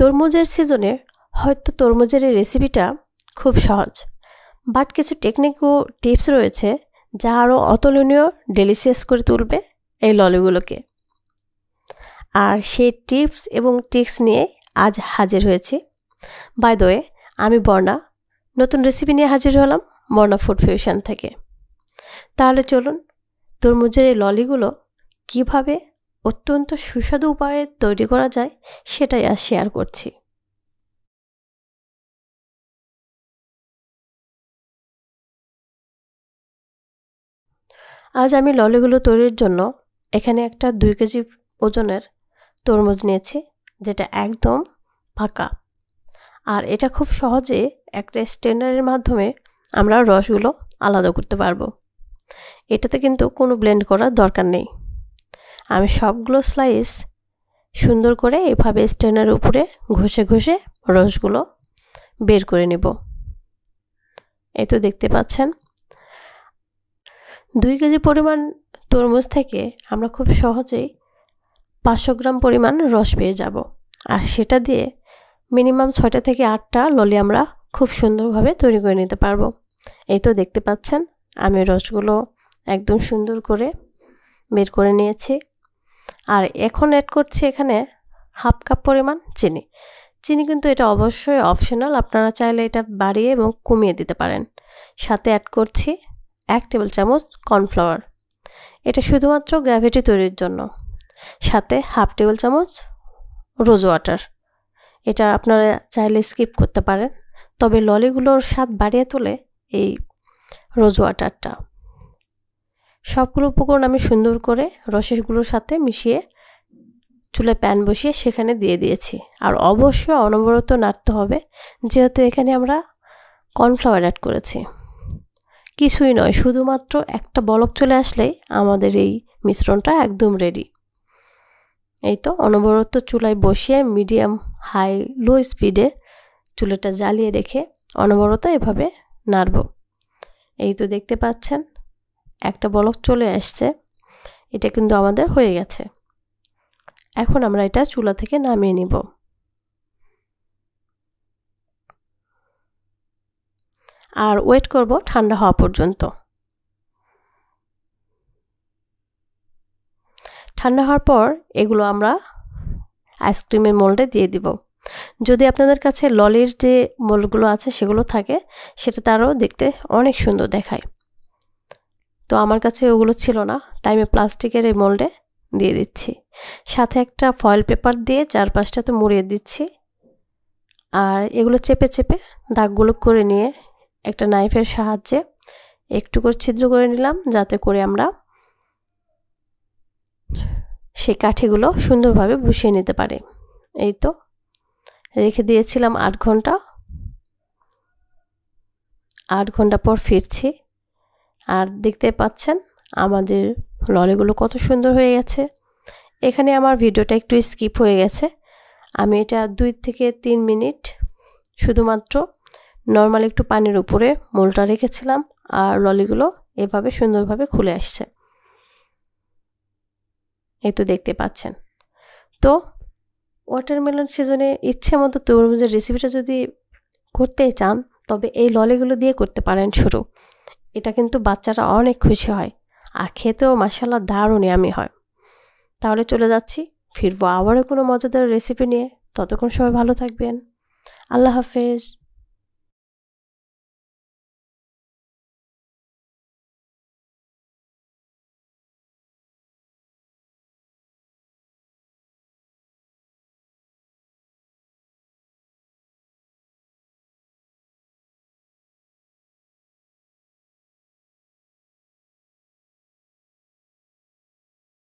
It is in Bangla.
তরমুজের সিজনে হয়তো তরমুজের এই রেসিপিটা খুব সহজ বাট কিছু টেকনিক ও টিপস রয়েছে যা আরও অতুলনীয় ডেলিসিয়াস করে তুলবে এই ললিগুলোকে আর সেই টিপস এবং টিক্স নিয়ে আজ হাজির হয়েছি বাই দোয়ে আমি বর্ণা নতুন রেসিপি নিয়ে হাজির হলাম বর্ণা ফুড ফিউশন থেকে তাহলে চলুন তরমুজের এই ললিগুলো কীভাবে অত্যন্ত সুস্বাদু উপায়ে তৈরি করা যায় সেটাই আজ শেয়ার করছি আজ আমি ললিগুলো তৈরির জন্য এখানে একটা দুই কেজি ওজনের তরমুজ নিয়েছি যেটা একদম ফাঁকা আর এটা খুব সহজে একটা স্ট্যান্ডারের মাধ্যমে আমরা রসগুলো আলাদা করতে পারবো এটাতে কিন্তু কোনো ব্লেন্ড করার দরকার নেই আমি সবগুলো স্লাইস সুন্দর করে এভাবে স্ট্যান্ডের উপরে ঘষে ঘষে রসগুলো বের করে নেব এই তো দেখতে পাচ্ছেন দুই কেজি পরিমাণ তরমুজ থেকে আমরা খুব সহজেই পাঁচশো গ্রাম পরিমাণ রস পেয়ে যাব আর সেটা দিয়ে মিনিমাম ছয়টা থেকে আটটা ললি আমরা খুব সুন্দরভাবে তৈরি করে নিতে পারবো এই তো দেখতে পাচ্ছেন আমি রসগুলো একদম সুন্দর করে বের করে নিয়েছি আর এখন অ্যাড করছি এখানে হাফ কাপ পরিমাণ চিনি চিনি কিন্তু এটা অবশ্যই অপশনাল আপনারা চাইলে এটা বাড়িয়ে এবং কমিয়ে দিতে পারেন সাথে অ্যাড করছি এক টেবিল চামচ কর্নফ্লাওয়ার এটা শুধুমাত্র গ্র্যাভিটি তৈরির জন্য সাথে হাফ টেবিল চামচ রোজ ওয়াটার এটা আপনারা চাইলে স্কিপ করতে পারেন তবে ললিগুলোর স্বাদ বাড়িয়ে তোলে এই রোজ ওয়াটারটা সবগুলো উপকরণ আমি সুন্দর করে রসেসগুলোর সাথে মিশিয়ে চুলে প্যান বসিয়ে সেখানে দিয়ে দিয়েছি আর অবশ্যই অনবরত নাড়তে হবে যেহেতু এখানে আমরা কর্নফ্লাওয়ার অ্যাড করেছি কিছুই নয় শুধুমাত্র একটা বলক চলে আসলেই আমাদের এই মিশ্রণটা একদম রেডি এই তো অনবরত চুলায় বসিয়ে মিডিয়াম হাই লো স্পিডে চুলাটা জ্বালিয়ে রেখে অনবরত এভাবে নাড়ব এই তো দেখতে পাচ্ছেন একটা বলক চলে আসছে এটা কিন্তু আমাদের হয়ে গেছে এখন আমরা এটা চুলা থেকে নামিয়ে নিব আর ওয়েট করব ঠান্ডা হওয়া পর্যন্ত ঠান্ডা হওয়ার পর এগুলো আমরা আইসক্রিমের মোল্ডে দিয়ে দিব যদি আপনাদের কাছে ললির যে মোল্ডগুলো আছে সেগুলো থাকে সেটা তারও দেখতে অনেক সুন্দর দেখায় তো আমার কাছে ওগুলো ছিল না তাই আমি প্লাস্টিকের এই মোল্ডে দিয়ে দিচ্ছি সাথে একটা ফয়েল পেপার দিয়ে চারপাশটাতে মুড়িয়ে দিচ্ছি আর এগুলো চেপে চেপে দাগগুলো করে নিয়ে একটা নাইফের সাহায্যে একটু করে ছিদ্র করে নিলাম যাতে করে আমরা সেই কাঠিগুলো সুন্দরভাবে বসিয়ে নিতে পারি এই তো রেখে দিয়েছিলাম আট ঘন্টা আট ঘন্টা পর ফিরছি আর দেখতে পাচ্ছেন আমাদের লরিগুলো কত সুন্দর হয়ে গেছে এখানে আমার ভিডিওটা একটু স্কিপ হয়ে গেছে আমি এটা দুই থেকে তিন মিনিট শুধুমাত্র নর্মাল একটু পানির উপরে মোলটা রেখেছিলাম আর ললিগুলো এভাবে সুন্দরভাবে খুলে আসছে এই তো দেখতে পাচ্ছেন তো ওয়াটারমেলন সিজনে ইচ্ছে মতো তরমুজের রেসিপিটা যদি করতে চান তবে এই ললিগুলো দিয়ে করতে পারেন শুরু এটা কিন্তু বাচ্চারা অনেক খুশি হয় আর খেতেও মাসাল্লাহ দারুণ আমি হয় তাহলে চলে যাচ্ছি ফিরবো আবারও কোনো মজাদার রেসিপি নিয়ে ততক্ষণ সবাই ভালো থাকবেন আল্লাহ হাফেজ